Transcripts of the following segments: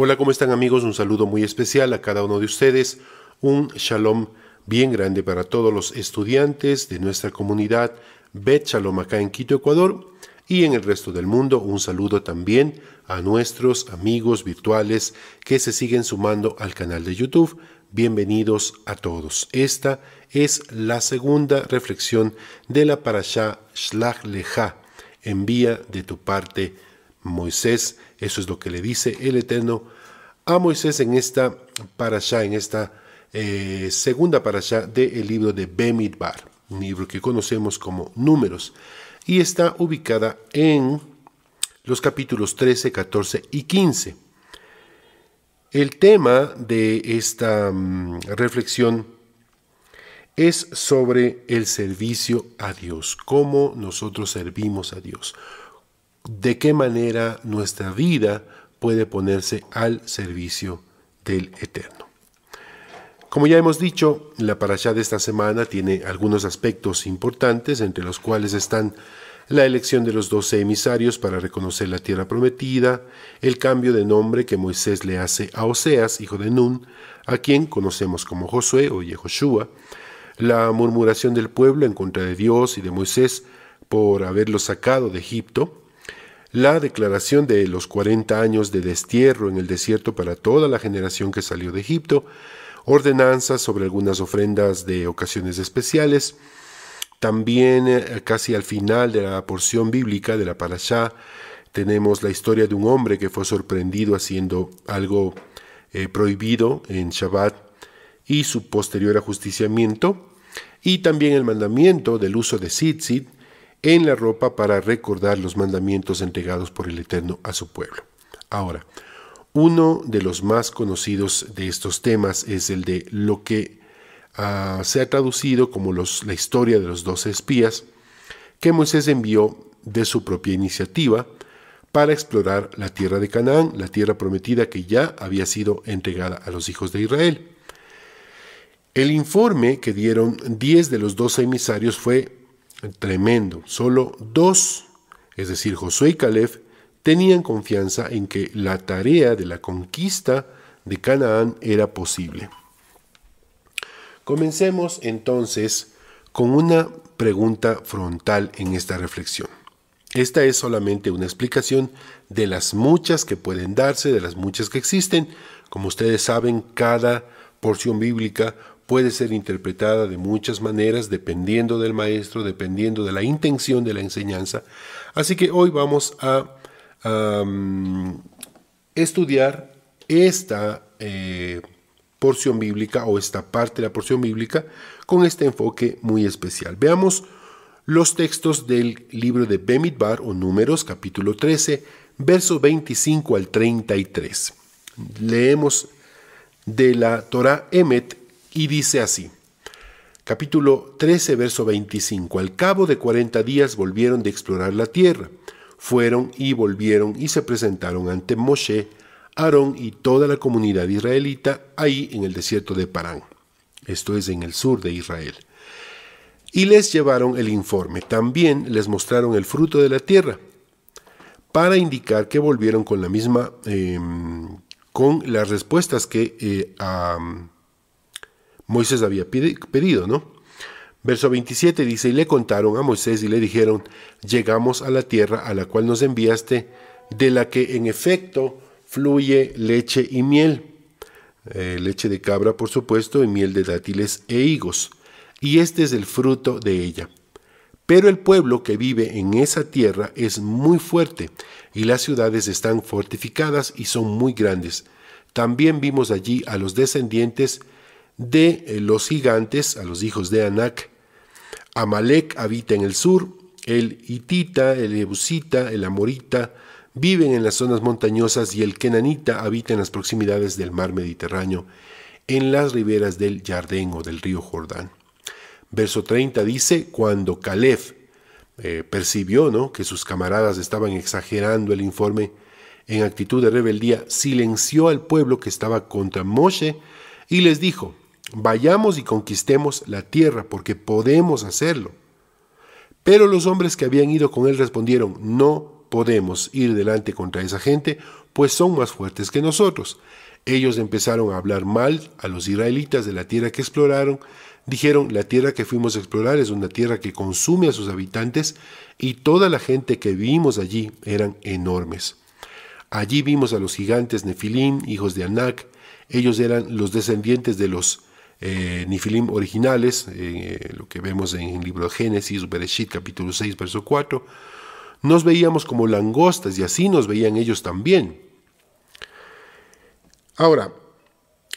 Hola, ¿cómo están amigos? Un saludo muy especial a cada uno de ustedes. Un shalom bien grande para todos los estudiantes de nuestra comunidad Bet Shalom acá en Quito, Ecuador. Y en el resto del mundo, un saludo también a nuestros amigos virtuales que se siguen sumando al canal de YouTube. Bienvenidos a todos. Esta es la segunda reflexión de la Parashá Shlach Leja, envía de tu parte Moisés eso es lo que le dice el Eterno a Moisés en esta parasha, en esta eh, segunda parasha del libro de Bemidbar, un libro que conocemos como Números, y está ubicada en los capítulos 13, 14 y 15. El tema de esta mm, reflexión es sobre el servicio a Dios, cómo nosotros servimos a Dios, de qué manera nuestra vida puede ponerse al servicio del Eterno. Como ya hemos dicho, la parasha de esta semana tiene algunos aspectos importantes, entre los cuales están la elección de los doce emisarios para reconocer la tierra prometida, el cambio de nombre que Moisés le hace a Oseas, hijo de Nun, a quien conocemos como Josué o Yehoshua, la murmuración del pueblo en contra de Dios y de Moisés por haberlo sacado de Egipto, la declaración de los 40 años de destierro en el desierto para toda la generación que salió de Egipto, ordenanzas sobre algunas ofrendas de ocasiones especiales, también eh, casi al final de la porción bíblica de la Parashá tenemos la historia de un hombre que fue sorprendido haciendo algo eh, prohibido en Shabbat y su posterior ajusticiamiento, y también el mandamiento del uso de tzitzit, en la ropa para recordar los mandamientos entregados por el Eterno a su pueblo. Ahora, uno de los más conocidos de estos temas es el de lo que ah, se ha traducido como la historia de los doce espías que Moisés envió de su propia iniciativa para explorar la tierra de Canaán, la tierra prometida que ya había sido entregada a los hijos de Israel. El informe que dieron diez de los doce emisarios fue Tremendo. Solo dos, es decir, Josué y Caleb, tenían confianza en que la tarea de la conquista de Canaán era posible. Comencemos entonces con una pregunta frontal en esta reflexión. Esta es solamente una explicación de las muchas que pueden darse, de las muchas que existen. Como ustedes saben, cada porción bíblica puede ser interpretada de muchas maneras dependiendo del maestro, dependiendo de la intención de la enseñanza. Así que hoy vamos a estudiar esta eh, porción bíblica o esta parte de la porción bíblica con este enfoque muy especial. Veamos los textos del libro de Bemidbar o Números capítulo 13, versos 25 al 33. Leemos de la Torah Emet y dice así. Capítulo 13, verso 25. Al cabo de cuarenta días volvieron de explorar la tierra. Fueron y volvieron y se presentaron ante Moshe, Aarón y toda la comunidad israelita ahí en el desierto de Parán. Esto es en el sur de Israel. Y les llevaron el informe. También les mostraron el fruto de la tierra para indicar que volvieron con la misma, em, con las respuestas que eh, a, Moisés había pedido, ¿no? Verso 27 dice, y le contaron a Moisés y le dijeron, llegamos a la tierra a la cual nos enviaste, de la que en efecto fluye leche y miel, eh, leche de cabra por supuesto, y miel de dátiles e higos, y este es el fruto de ella. Pero el pueblo que vive en esa tierra es muy fuerte, y las ciudades están fortificadas y son muy grandes. También vimos allí a los descendientes de eh, los gigantes, a los hijos de Anac. Amalek habita en el sur, el hitita, el ebusita, el amorita, viven en las zonas montañosas y el kenanita habita en las proximidades del mar Mediterráneo, en las riberas del Yarden o del río Jordán. Verso 30 dice, cuando Calef eh, percibió ¿no? que sus camaradas estaban exagerando el informe en actitud de rebeldía, silenció al pueblo que estaba contra Moshe y les dijo, Vayamos y conquistemos la tierra, porque podemos hacerlo. Pero los hombres que habían ido con él respondieron, no podemos ir delante contra esa gente, pues son más fuertes que nosotros. Ellos empezaron a hablar mal a los israelitas de la tierra que exploraron. Dijeron, la tierra que fuimos a explorar es una tierra que consume a sus habitantes y toda la gente que vivimos allí eran enormes. Allí vimos a los gigantes Nefilín, hijos de Anac. Ellos eran los descendientes de los eh, Nifilim originales, eh, lo que vemos en el libro de Génesis, Bereshit, capítulo 6, verso 4, nos veíamos como langostas y así nos veían ellos también. Ahora,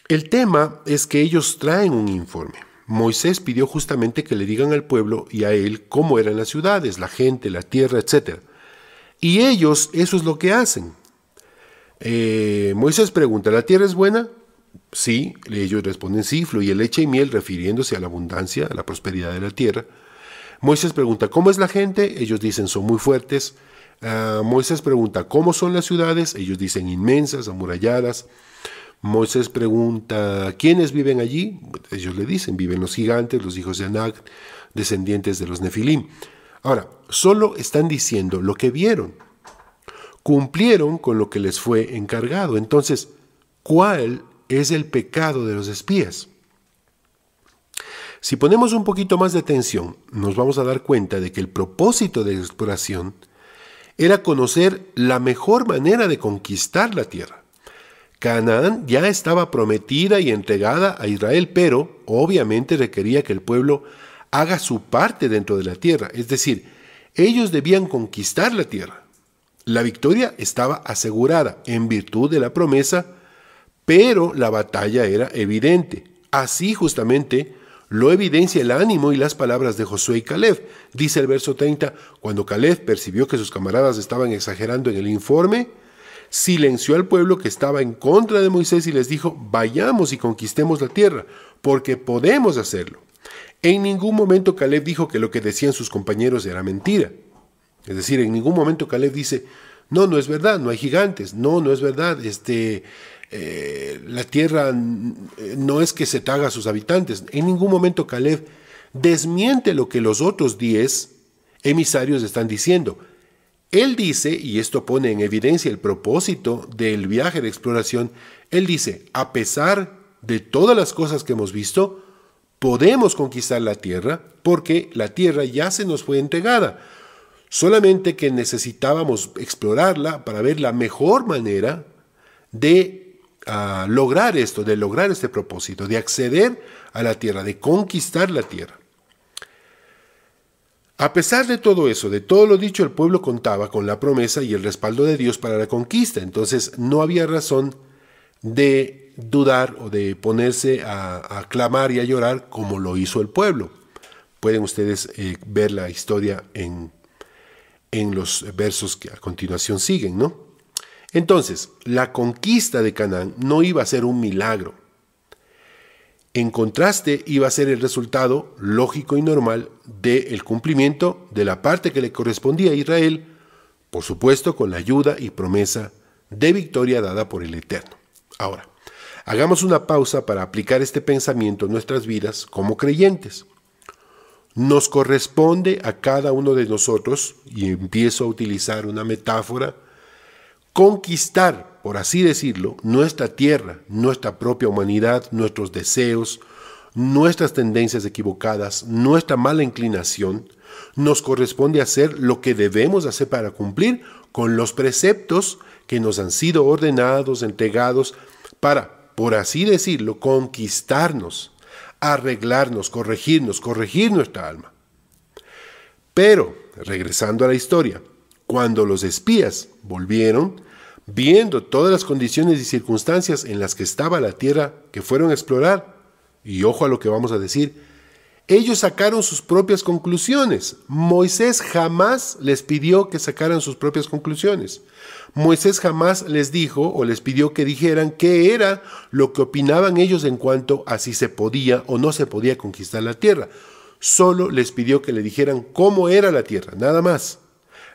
el tema es que ellos traen un informe. Moisés pidió justamente que le digan al pueblo y a él cómo eran las ciudades, la gente, la tierra, etc. Y ellos eso es lo que hacen. Eh, Moisés pregunta, ¿la tierra es buena? Sí, ellos responden sí, fluye leche y miel, refiriéndose a la abundancia, a la prosperidad de la tierra. Moisés pregunta, ¿cómo es la gente? Ellos dicen, son muy fuertes. Ah, Moisés pregunta, ¿cómo son las ciudades? Ellos dicen, inmensas, amuralladas. Moisés pregunta, ¿quiénes viven allí? Ellos le dicen, viven los gigantes, los hijos de Anak, descendientes de los Nefilim. Ahora, solo están diciendo lo que vieron. Cumplieron con lo que les fue encargado. Entonces, ¿cuál es el pecado de los espías. Si ponemos un poquito más de atención, nos vamos a dar cuenta de que el propósito de la exploración era conocer la mejor manera de conquistar la tierra. Canaán ya estaba prometida y entregada a Israel, pero obviamente requería que el pueblo haga su parte dentro de la tierra, es decir, ellos debían conquistar la tierra. La victoria estaba asegurada en virtud de la promesa pero la batalla era evidente. Así justamente lo evidencia el ánimo y las palabras de Josué y Caleb. Dice el verso 30, cuando Caleb percibió que sus camaradas estaban exagerando en el informe, silenció al pueblo que estaba en contra de Moisés y les dijo, vayamos y conquistemos la tierra, porque podemos hacerlo. En ningún momento Caleb dijo que lo que decían sus compañeros era mentira. Es decir, en ningún momento Caleb dice, no, no es verdad, no hay gigantes, no, no es verdad, este, eh, la tierra eh, no es que se traga a sus habitantes. En ningún momento Caleb desmiente lo que los otros diez emisarios están diciendo. Él dice, y esto pone en evidencia el propósito del viaje de exploración, él dice, a pesar de todas las cosas que hemos visto, podemos conquistar la tierra porque la tierra ya se nos fue entregada. Solamente que necesitábamos explorarla para ver la mejor manera de a lograr esto, de lograr este propósito, de acceder a la tierra, de conquistar la tierra. A pesar de todo eso, de todo lo dicho, el pueblo contaba con la promesa y el respaldo de Dios para la conquista, entonces no había razón de dudar o de ponerse a, clamar y a llorar como lo hizo el pueblo. Pueden ustedes eh, ver la historia en, en los versos que a continuación siguen, ¿no? Entonces, la conquista de Canaán no iba a ser un milagro. En contraste, iba a ser el resultado lógico y normal del cumplimiento de la parte que le correspondía a Israel, por supuesto con la ayuda y promesa de victoria dada por el Eterno. Ahora, hagamos una pausa para aplicar este pensamiento en nuestras vidas como creyentes. Nos corresponde a cada uno de nosotros, y empiezo a utilizar una metáfora, conquistar, por así decirlo, nuestra tierra, nuestra propia humanidad, nuestros deseos, nuestras tendencias equivocadas, nuestra mala inclinación, nos corresponde hacer lo que debemos hacer para cumplir con los preceptos que nos han sido ordenados, entregados, para, por así decirlo, conquistarnos, arreglarnos, corregirnos, corregir nuestra alma. Pero, regresando a la historia, cuando los espías volvieron, viendo todas las condiciones y circunstancias en las que estaba la tierra que fueron a explorar, y ojo a lo que vamos a decir, ellos sacaron sus propias conclusiones. Moisés jamás les pidió que sacaran sus propias conclusiones. Moisés jamás les dijo o les pidió que dijeran qué era lo que opinaban ellos en cuanto a si se podía o no se podía conquistar la tierra. Solo les pidió que le dijeran cómo era la tierra, nada más.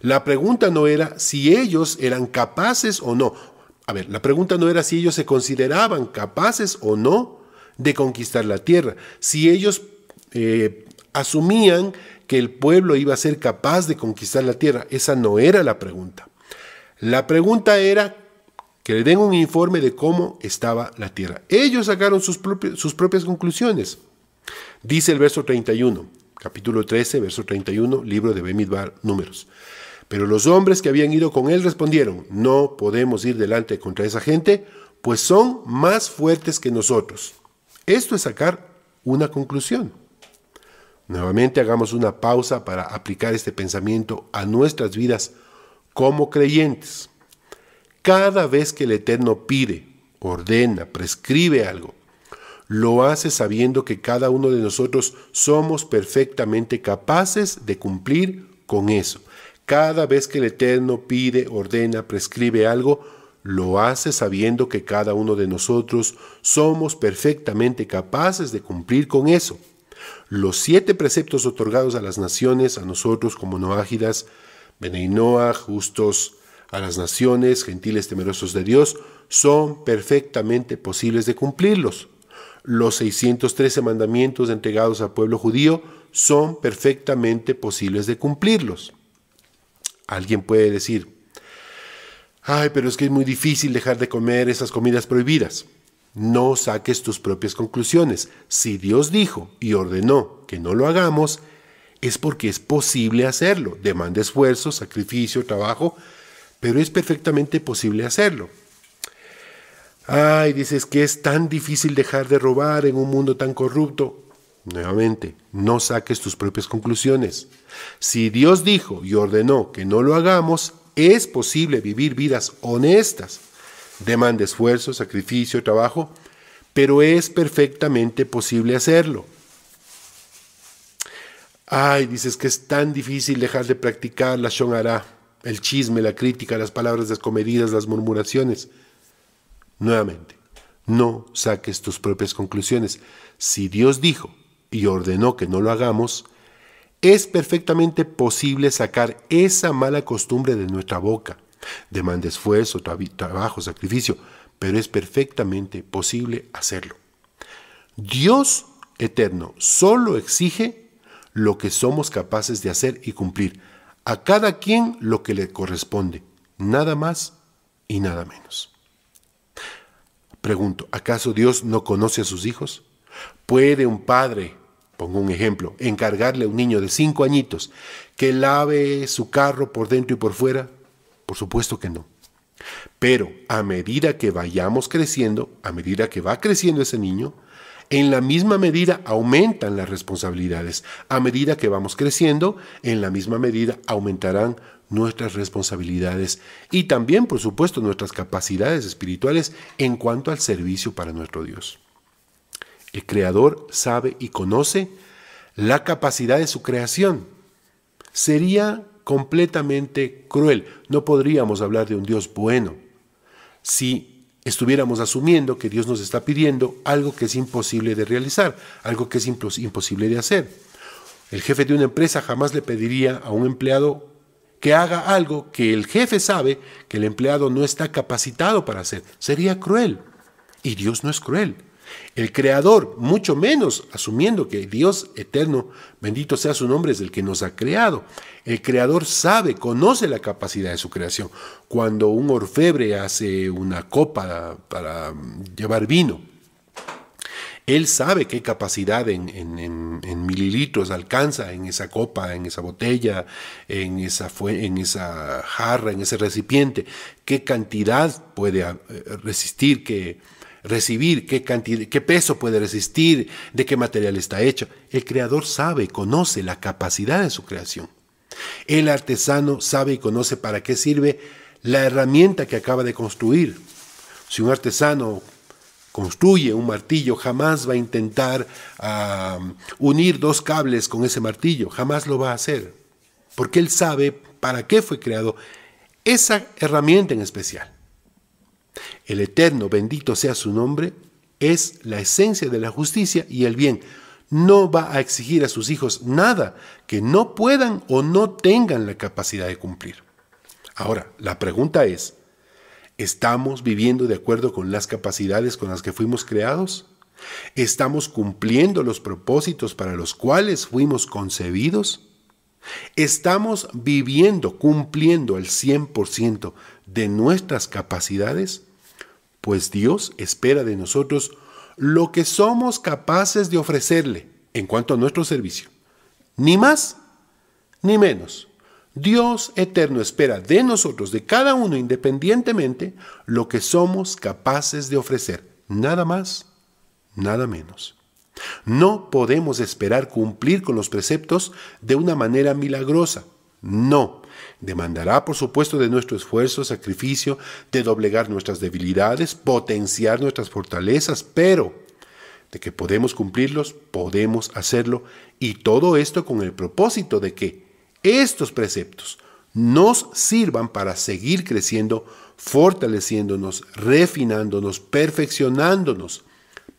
La pregunta no era si ellos eran capaces o no. A ver, la pregunta no era si ellos se consideraban capaces o no de conquistar la tierra, si ellos eh, asumían que el pueblo iba a ser capaz de conquistar la tierra. Esa no era la pregunta. La pregunta era que le den un informe de cómo estaba la tierra. Ellos sacaron sus, propias conclusiones. Dice el verso 31, capítulo 13, verso 31, libro de Bemidbar, números. Pero los hombres que habían ido con él respondieron, no podemos ir delante contra esa gente, pues son más fuertes que nosotros. Esto es sacar una conclusión. Nuevamente hagamos una pausa para aplicar este pensamiento a nuestras vidas como creyentes. Cada vez que el Eterno pide, ordena, prescribe algo, lo hace sabiendo que cada uno de nosotros somos perfectamente capaces de cumplir con eso. Cada vez que el Eterno pide, ordena, prescribe algo, lo hace sabiendo que cada uno de nosotros somos perfectamente capaces de cumplir con eso. Los siete preceptos otorgados a las naciones, a nosotros como noágidas, Beneinoa, justos a las naciones, gentiles temerosos de Dios, son perfectamente posibles de cumplirlos. Los 613 mandamientos entregados al pueblo judío son perfectamente posibles de cumplirlos. Alguien puede decir, ay, pero es que es muy difícil dejar de comer esas comidas prohibidas. No saques tus propias conclusiones. Si Dios dijo y ordenó que no lo hagamos, es porque es posible hacerlo. Demanda esfuerzo, sacrificio, trabajo, pero es perfectamente posible hacerlo. Ay, dices que es tan difícil dejar de robar en un mundo tan corrupto. Nuevamente, no saques tus propias conclusiones. Si Dios dijo y ordenó que no lo hagamos, es posible vivir vidas honestas. Demanda esfuerzo, sacrificio, trabajo, pero es perfectamente posible hacerlo. Ay, dices que es tan difícil dejar de practicar la shonara, el chisme, la crítica, las palabras descomedidas, las murmuraciones. Nuevamente, no saques tus propias conclusiones. Si Dios dijo y ordenó que no lo hagamos, es perfectamente posible sacar esa mala costumbre de nuestra boca. Demanda esfuerzo, trabajo, sacrificio, pero es perfectamente posible hacerlo. Dios eterno solo exige lo que somos capaces de hacer y cumplir, a cada quien lo que le corresponde, nada más y nada menos. Pregunto, ¿acaso Dios no conoce a sus hijos? ¿Puede un padre Pongo un ejemplo, encargarle a un niño de cinco añitos que lave su carro por dentro y por fuera, por supuesto que no. Pero a medida que vayamos creciendo, a medida que va creciendo ese niño, en la misma medida aumentan las responsabilidades. A medida que vamos creciendo, en la misma medida aumentarán nuestras responsabilidades y también, por supuesto, nuestras capacidades espirituales en cuanto al servicio para nuestro Dios. El creador sabe y conoce la capacidad de su creación. Sería completamente cruel. No podríamos hablar de un Dios bueno si estuviéramos asumiendo que Dios nos está pidiendo algo que es imposible de realizar, algo que es imposible de hacer. El jefe de una empresa jamás le pediría a un empleado que haga algo que el jefe sabe que el empleado no está capacitado para hacer. Sería cruel. Y Dios no es cruel. El Creador, mucho menos, asumiendo que Dios eterno, bendito sea su nombre, es el que nos ha creado. El Creador sabe, conoce la capacidad de su creación. Cuando un orfebre hace una copa para llevar vino, él sabe qué capacidad en, mililitros alcanza en esa copa, en esa botella, en esa, en esa jarra, en ese recipiente, qué cantidad puede eh, resistir, qué, recibir, qué, cantidad, qué peso puede resistir, de qué material está hecho. El creador sabe, conoce la capacidad de su creación. El artesano sabe y conoce para qué sirve la herramienta que acaba de construir. Si un artesano construye un martillo, jamás va a intentar unir dos cables con ese martillo, jamás lo va a hacer, porque él sabe para qué fue creado esa herramienta en especial. El eterno, bendito sea su nombre, es la esencia de la justicia y el bien. No va a exigir a sus hijos nada que no puedan o no tengan la capacidad de cumplir. Ahora, la pregunta es, ¿estamos viviendo de acuerdo con las capacidades con las que fuimos creados? ¿Estamos cumpliendo los propósitos para los cuales fuimos concebidos? ¿Estamos viviendo, cumpliendo el 100% de nuestras capacidades? pues Dios espera de nosotros lo que somos capaces de ofrecerle en cuanto a nuestro servicio. Ni más ni menos. Dios eterno espera de nosotros, de cada uno independientemente, lo que somos capaces de ofrecer. Nada más, nada menos. No podemos esperar cumplir con los preceptos de una manera milagrosa no. Demandará, por supuesto, de nuestro esfuerzo, sacrificio, de doblegar nuestras debilidades, potenciar nuestras fortalezas, pero de que podemos cumplirlos, podemos hacerlo, y todo esto con el propósito de que estos preceptos nos sirvan para seguir creciendo, fortaleciéndonos, refinándonos, perfeccionándonos,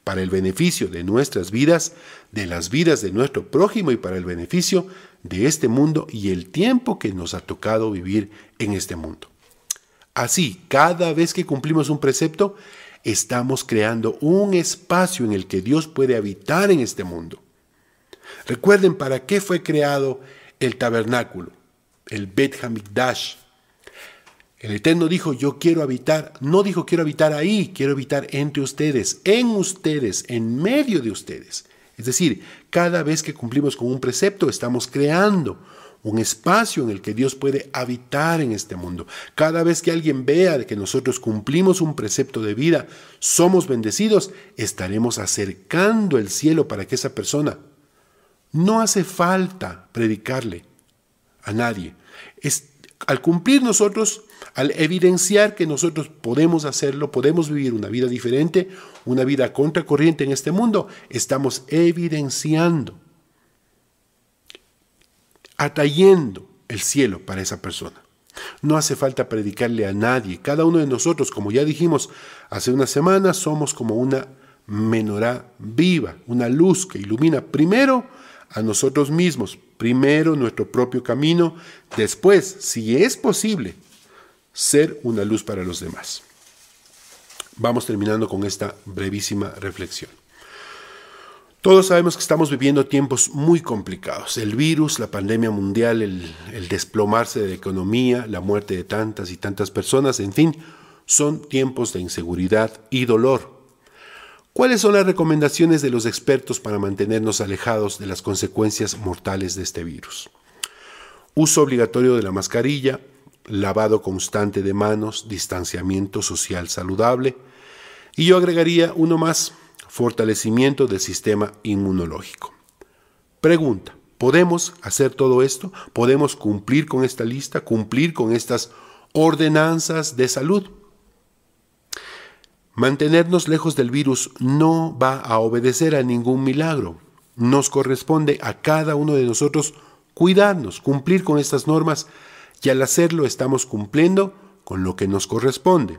para el beneficio de nuestras vidas, de las vidas de nuestro prójimo y para el beneficio de este mundo y el tiempo que nos ha tocado vivir en este mundo. Así, cada vez que cumplimos un precepto, estamos creando un espacio en el que Dios puede habitar en este mundo. Recuerden para qué fue creado el tabernáculo, el Bet Hamikdash. El Eterno dijo, yo quiero habitar, no dijo quiero habitar ahí, quiero habitar entre ustedes, en ustedes, en medio de ustedes. Es decir, cada vez que cumplimos con un precepto, estamos creando un espacio en el que Dios puede habitar en este mundo. Cada vez que alguien vea que nosotros cumplimos un precepto de vida, somos bendecidos, estaremos acercando el cielo para que esa persona no hace falta predicarle a nadie. Es al cumplir nosotros, al evidenciar que nosotros podemos hacerlo, podemos vivir una vida diferente, una vida contracorriente en este mundo, estamos evidenciando, atrayendo el cielo para esa persona. No hace falta predicarle a nadie. Cada uno de nosotros, como ya dijimos hace una semana, somos como una menorá viva, una luz que ilumina primero a nosotros mismos, primero nuestro propio camino, después, si es posible, ser una luz para los demás. Vamos terminando con esta brevísima reflexión. Todos sabemos que estamos viviendo tiempos muy complicados. El virus, la pandemia mundial, el, desplomarse de la economía, la muerte de tantas y tantas personas, en fin, son tiempos de inseguridad y dolor. ¿Cuáles son las recomendaciones de los expertos para mantenernos alejados de las consecuencias mortales de este virus? Uso obligatorio de la mascarilla, lavado constante de manos, distanciamiento social saludable y yo agregaría uno más, fortalecimiento del sistema inmunológico. Pregunta, ¿podemos hacer todo esto? ¿Podemos cumplir con esta lista, cumplir con estas ordenanzas de salud? Mantenernos lejos del virus no va a obedecer a ningún milagro. Nos corresponde a cada uno de nosotros cuidarnos, cumplir con estas normas y al hacerlo estamos cumpliendo con lo que nos corresponde.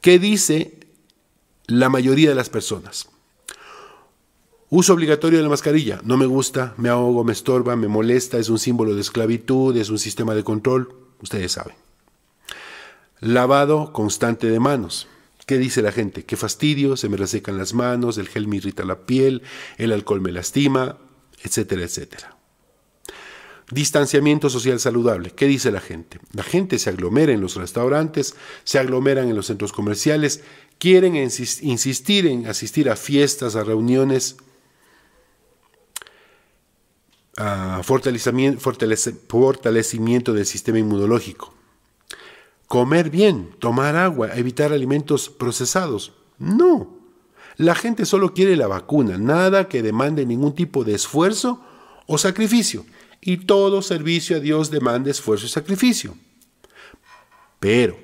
¿Qué dice la mayoría de las personas? Uso obligatorio de la mascarilla. No me gusta, me ahogo, me estorba, me molesta, es un símbolo de esclavitud, es un sistema de control. Ustedes saben. Lavado constante de manos. ¿Qué dice la gente? Qué fastidio, se me resecan las manos, el gel me irrita la piel, el alcohol me lastima, etcétera, etcétera. Distanciamiento social saludable. ¿Qué dice la gente? La gente se aglomera en los restaurantes, se aglomeran en los centros comerciales, quieren insistir en asistir a fiestas, a reuniones, a fortalecimiento del sistema inmunológico comer bien, tomar agua, evitar alimentos procesados. No. La gente solo quiere la vacuna, nada que demande ningún tipo de esfuerzo o sacrificio. Y todo servicio a Dios demanda esfuerzo y sacrificio. Pero,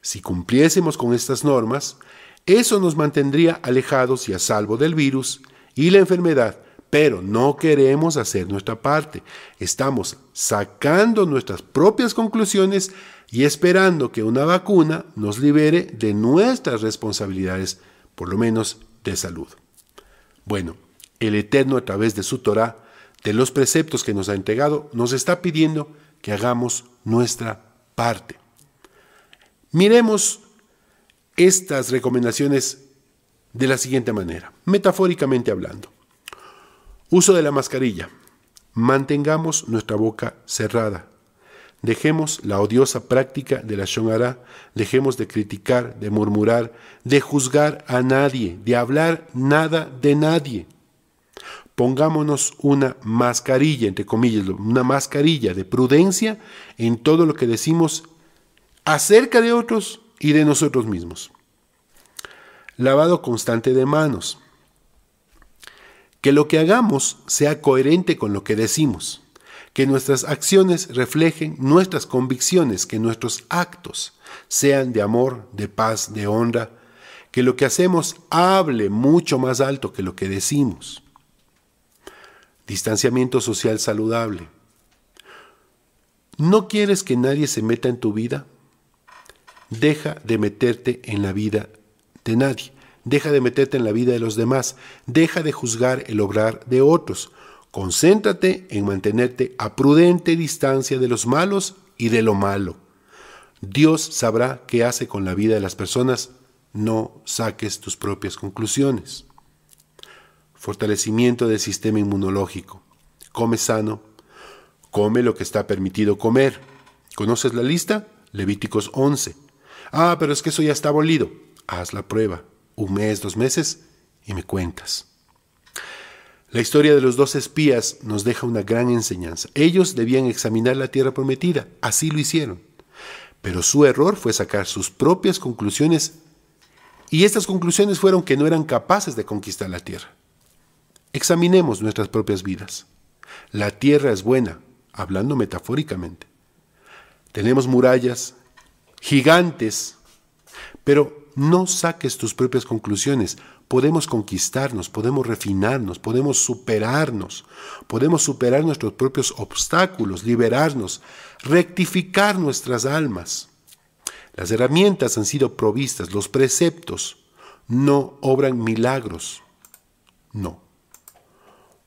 si cumpliésemos con estas normas, eso nos mantendría alejados y a salvo del virus y la enfermedad, pero no queremos hacer nuestra parte. Estamos sacando nuestras propias conclusiones y esperando que una vacuna nos libere de nuestras responsabilidades, por lo menos de salud. Bueno, el Eterno a través de su Torah, de los preceptos que nos ha entregado, nos está pidiendo que hagamos nuestra parte. Miremos estas recomendaciones de la siguiente manera, metafóricamente hablando. Uso de la mascarilla. Mantengamos nuestra boca cerrada Dejemos la odiosa práctica de la Shonara, dejemos de criticar, de murmurar, de juzgar a nadie, de hablar nada de nadie. Pongámonos una mascarilla, entre comillas, una mascarilla de prudencia en todo lo que decimos acerca de otros y de nosotros mismos. Lavado constante de manos. Que lo que hagamos sea coherente con lo que decimos que nuestras acciones reflejen nuestras convicciones, que nuestros actos sean de amor, de paz, de honra, que lo que hacemos hable mucho más alto que lo que decimos. Distanciamiento social saludable. ¿No quieres que nadie se meta en tu vida? Deja de meterte en la vida de nadie. Deja de meterte en la vida de los demás. Deja de juzgar el obrar de otros Concéntrate en mantenerte a prudente distancia de los malos y de lo malo. Dios sabrá qué hace con la vida de las personas. No saques tus propias conclusiones. Fortalecimiento del sistema inmunológico. Come sano. Come lo que está permitido comer. ¿Conoces la lista? Levíticos 11. Ah, pero es que eso ya está abolido. Haz la prueba. Un mes, dos meses y me cuentas. La historia de los dos espías nos deja una gran enseñanza. Ellos debían examinar la tierra prometida, así lo hicieron. Pero su error fue sacar sus propias conclusiones y estas conclusiones fueron que no eran capaces de conquistar la tierra. Examinemos nuestras propias vidas. La tierra es buena, hablando metafóricamente. Tenemos murallas, gigantes, pero no saques tus propias conclusiones. Podemos conquistarnos, podemos refinarnos, podemos superarnos, podemos superar nuestros propios obstáculos, liberarnos, rectificar nuestras almas. Las herramientas han sido provistas, los preceptos no obran milagros. No.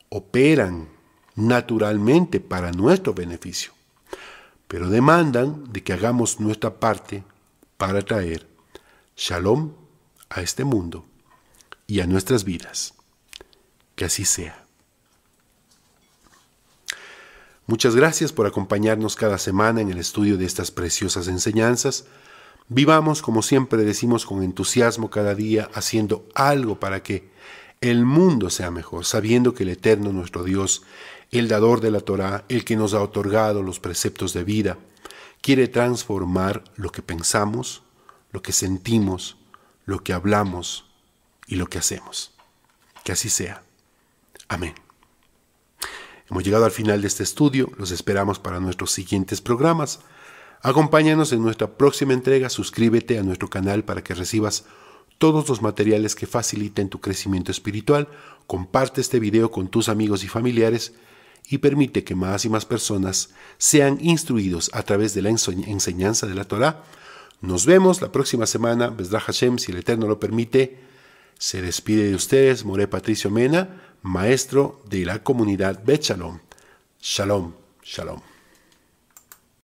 Operan naturalmente para nuestro beneficio, pero demandan de que hagamos nuestra parte para traer Shalom a este mundo y a nuestras vidas. Que así sea. Muchas gracias por acompañarnos cada semana en el estudio de estas preciosas enseñanzas. Vivamos, como siempre decimos, con entusiasmo cada día, haciendo algo para que el mundo sea mejor, sabiendo que el Eterno nuestro Dios, el dador de la Torá, el que nos ha otorgado los preceptos de vida, quiere transformar lo que pensamos, lo que sentimos, lo que hablamos y lo que hacemos. Que así sea. Amén. Hemos llegado al final de este estudio, los esperamos para nuestros siguientes programas. Acompáñanos en nuestra próxima entrega, suscríbete a nuestro canal para que recibas todos los materiales que faciliten tu crecimiento espiritual, comparte este video con tus amigos y familiares y permite que más y más personas sean instruidos a través de la enseñanza de la Torah nos vemos la próxima semana, Besdra Hashem, si el Eterno lo permite. Se despide de ustedes More Patricio Mena, maestro de la comunidad Bet Shalom. Shalom, shalom.